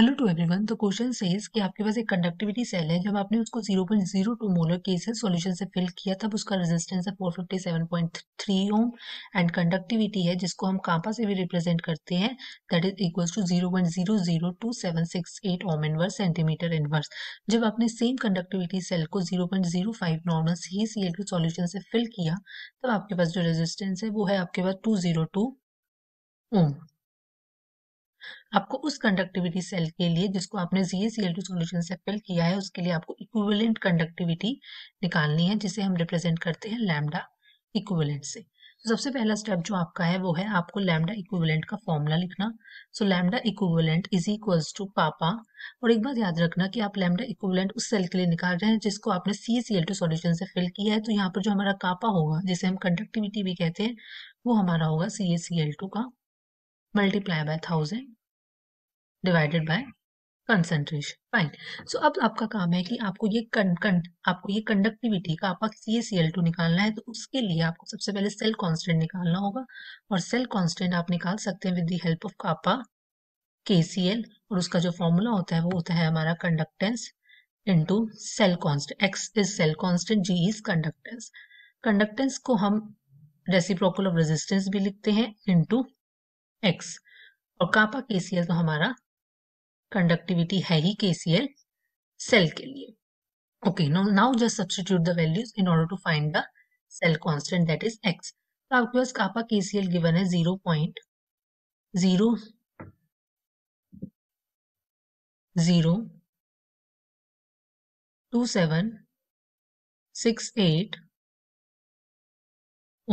hello to everyone तो question says कि आपके पास एक कंडक्टिविटी सेल है जब आपने उसको 0.02 मोलर केसेस सोल्यूशन से फिल किया तब उसका रेजिस्टेंस है 457.3 ओम एंड कंडक्टिविटी है जिसको हम कांपा से भी रिप्रेजेंट करते हैं that is equal to 0.002768 point zero zero two seven six eight ohm inverse centimetre inverse जब आपने सेम कंडक्टिविटी सेल को 0.05 नॉर्मल सी सी के सोल्यूशन से फिल किया तब आपके पास जो रेजिस्टेंस है वो है आपके पास टू ओम आपको उस कंडक्टिविटी सेल के लिए जिसको आपने जी टू सोल्यूशन से फिल किया है उसके लिए आपको इक्विवेलेंट कंडक्टिविटी निकालनी है जिसे हम रिप्रेजेंट करते हैं लैमडा इक्विवेलेंट से तो सबसे पहला स्टेप जो आपका है वो है आपको लैमडा इक्विवेलेंट का फॉर्मूला लिखना so lambda equivalent is equals to पापा और एक बात याद रखना कि आप लैमडा इक्विवेलेंट उस सेल के लिए निकाल रहे हैं जिसको आपने C C L two solution से फिल किया है तो यहाँ पर जो हमारा कापा होगा जिसे हम कंडक्टिविटी भी कहते हैं वो हमारा होगा C A C L two का multiply by thousand divided by concentration fine so अब आपका काम है कि आपको ये कन, कन, आपको ये कंडक्टिविटी का आपका सी सी एल टू निकालना है तो उसके लिए आपको सबसे पहले सेल कॉन्स्टेंट निकालना होगा और सेल कॉन्स्टेंट आप निकाल सकते हैं with the help of kappa K C L और उसका जो फॉर्मूला होता है वो होता है हमारा conductance into cell constant X is cell constant G is conductance conductance को हम रेसिप्रोकल ऑफ रेजिस्टेंस भी लिखते हैं इनटू एक्स और कापा के सी एल तो हमारा कंडक्टिविटी है ही केसीएल सेल के लिए okay no now just substitute the values in order to find the cell constant that is X तो आपके पास कापा केसीएल गिवन है zero point zero zero two seven six eight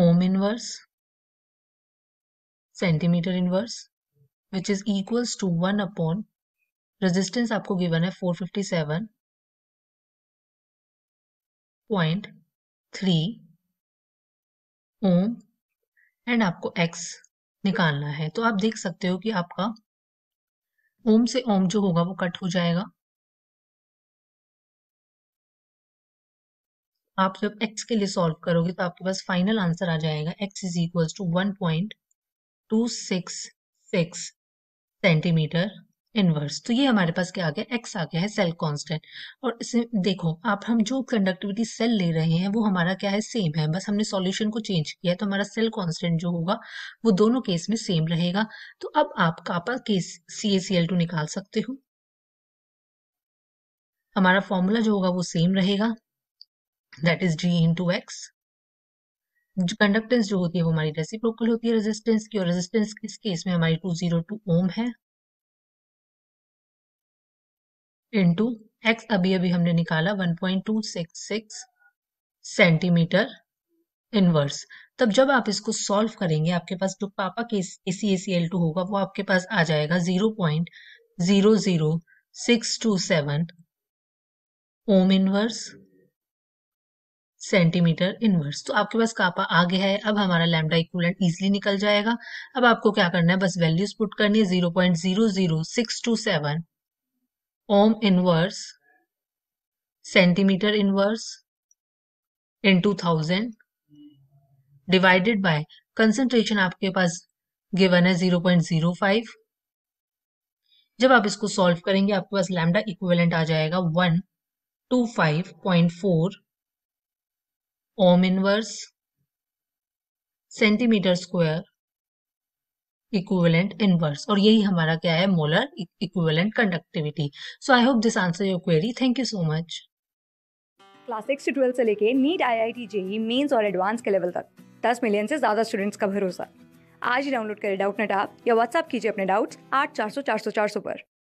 ohm inverse centimeter inverse which is equals to 1 upon resistance आपको given है 457.3 ohm and आपको x निकालना है तो आप देख सकते हो कि आपका ओम से ओम जो होगा वो कट हो जाएगा आप जब एक्स के लिए सॉल्व करोगे तो आपके पास फाइनल आंसर आ जाएगा X is equal to one point two six six centimetre inverse तो ये हमारे पास क्या आ गया एक्स आ गया है सेल कांस्टेंट और इसे देखो आप हम जो कंडक्टिविटी सेल ले रहे हैं वो हमारा क्या है सेम है बस हमने सॉल्यूशन को चेंज किया है तो हमारा सेल कांस्टेंट जो होगा वो दोनों केस में सेम रहेगा तो अब आप kappa case C A C L two निकाल सकते हो हमारा फॉर्मूला जो होगा वो सेम रहेगा that is G into X जो कंडक्टेंस जो होती है वो हमारी रेसिप्रोकल होती है रेजिस्टेंस की और रेजिस्टेंस किस केस में हमारी टू जीरो टू ओम है इंटू एक्स अभी अभी हमने निकाला 1.266 सेंटीमीटर इनवर्स तब जब आप इसको सॉल्व करेंगे आपके पास जो पापा के ए सी एल टू होगा वो आपके पास आ जाएगा zero point zero zero six two seven ohm inverse centimetre inverse तो आपके पास कापा आ गया है अब हमारा लैमडा इक्वलेंट इजिली निकल जाएगा अब आपको क्या करना है बस वैल्यूज पुट करनी है zero point zero zero six two seven ohm inverse centimetre inverse into thousand divided by concentration आपके पास गिवन है जीरो पॉइंट जीरो फाइव जब आप इसको सॉल्व करेंगे आपके पास लैमडा इक्विवेलेंट आ जाएगा one two five point four ohm inverse centimetre square equivalent inverse और यही हमारा क्या है molar equivalent conductivity so I hope this answer your query thank you so much class six से ट्वेल्थ से लेके NEET I I T JEE Mains और advance के लेवल तक दस मिलियन से ज़्यादा स्टूडेंट्स का भरोसा आज ही डाउनलोड करें डाउट नेट आप या व्हाट्सअप कीजिए अपने डाउट्स आठ चार सौ चार सौ चार सौ पर